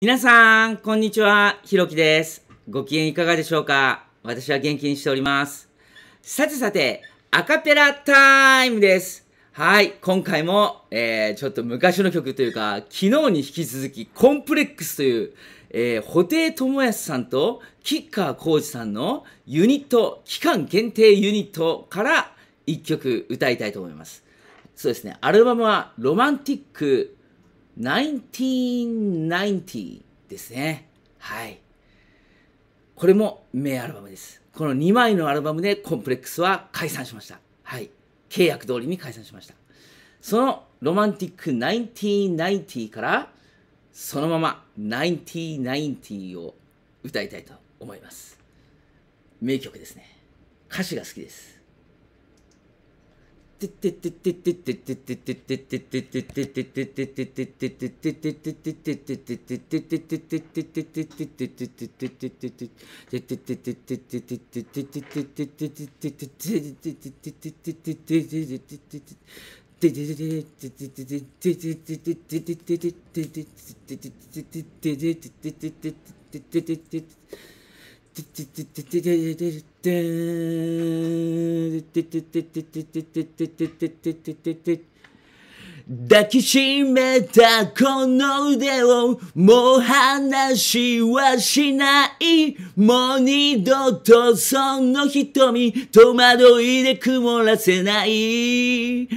皆さん、こんにちは。ひろきです。ご機嫌いかがでしょうか私は元気にしております。さてさて、アカペラタイムです。はい、今回も、えー、ちょっと昔の曲というか、昨日に引き続き、コンプレックスという、えー、布袋寅泰さんと吉川浩司さんのユニット、期間限定ユニットから一曲歌いたいと思います。そうですね、アルバムはロマンティック1990ですね。はい。これも名アルバムです。この2枚のアルバムでコンプレックスは解散しました。はい。契約通りに解散しました。そのロマンティック1990からそのまま1990を歌いたいと思います。名曲ですね。歌詞が好きです。Did ててててててててててててててててて抱きしめたこの腕をもう話はしないもう二度とその瞳戸惑いで曇らせない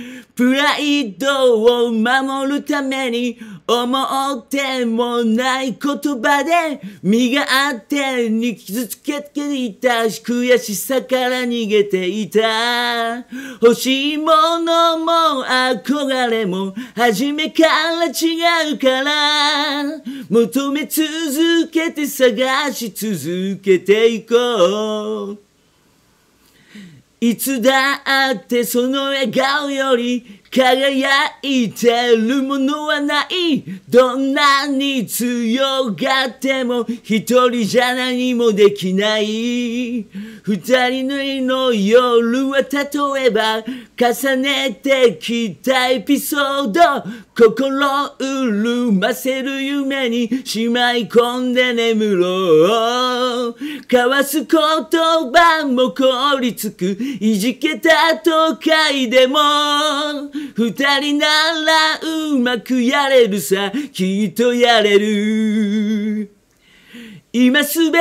プライドを守るために思ってもない言葉で身があってに傷つけていた悔しさから逃げていた欲しいものも憧れも初めから違うから求め続けて探し続けていこういつだってその笑顔より輝いてるものはないどんなに強がっても一人じゃ何もできない二人の夜は例えば重ねてきたエピソード心潤ませる夢にしまい込んで眠ろう交わす言葉も凍りつくいじけた都会でも二人ならうまくやれるさきっとやれる今すべ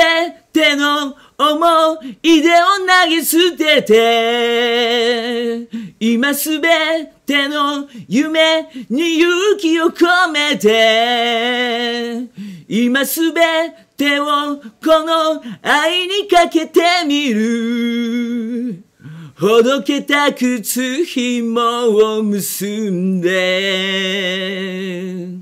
ての思い出を投げ捨てて今すべての夢に勇気を込めて今すべてをこの愛にかけてみるほどけた靴紐を結んで、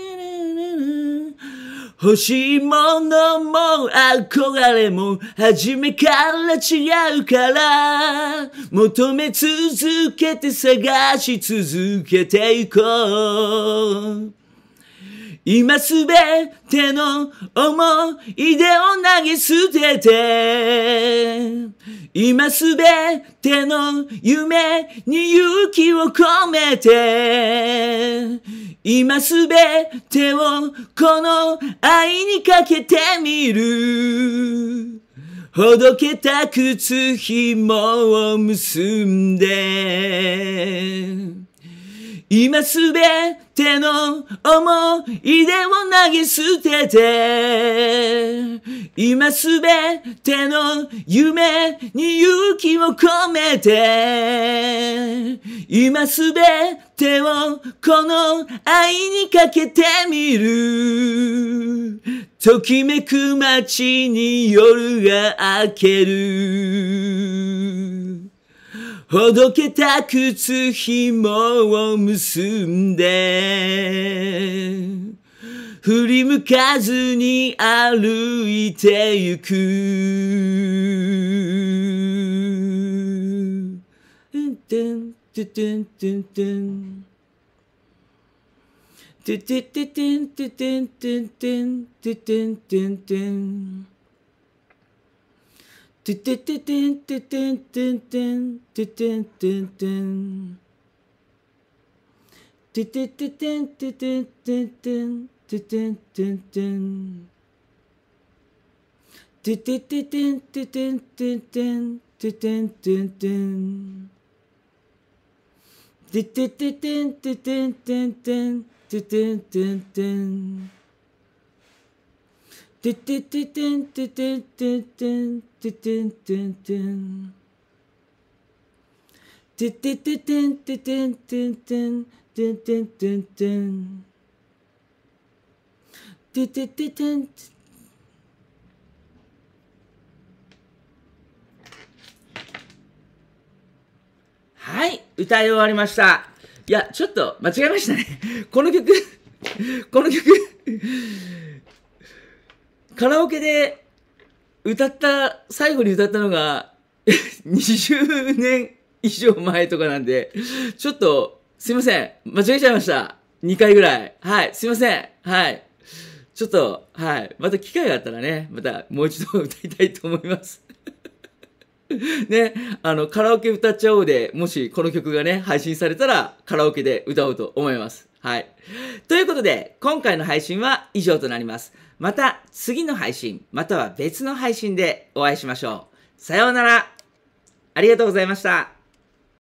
欲しいものも憧れも初めから違うから求め続けて探し続けていこう今すべての思い出を投げ捨てて、今すべての夢に勇気を込めて、今すべてをこの愛にかけてみる。ほどけた靴紐を結んで、今すべての思い出を投げ捨てて、今すべての夢に勇気を込めて、今すべてをこの愛にかけてみる。ときめく街に夜が明ける。ほどけた靴紐を結んで、振り向かずに歩いてゆく。んてん、ててんてんてん。ててててんててんてんてんてんてんてん。Din din din din din din din din din din ててててんててててんててててんててててんててててんててててんててててんはい歌い終わりましたいやちょっと間違えましたねこの曲この曲カラオケで歌った、最後に歌ったのが20 年以上前とかなんで、ちょっと、すいません。間違えちゃいました。2回ぐらい。はい。すいません。はい。ちょっと、はい。また機会があったらね、またもう一度歌いたいと思います。ね、あの、カラオケ歌っちゃおうで、もしこの曲がね、配信されたら、カラオケで歌おうと思います。はい。ということで、今回の配信は以上となります。また次の配信、または別の配信でお会いしましょう。さようなら。ありがとうございました。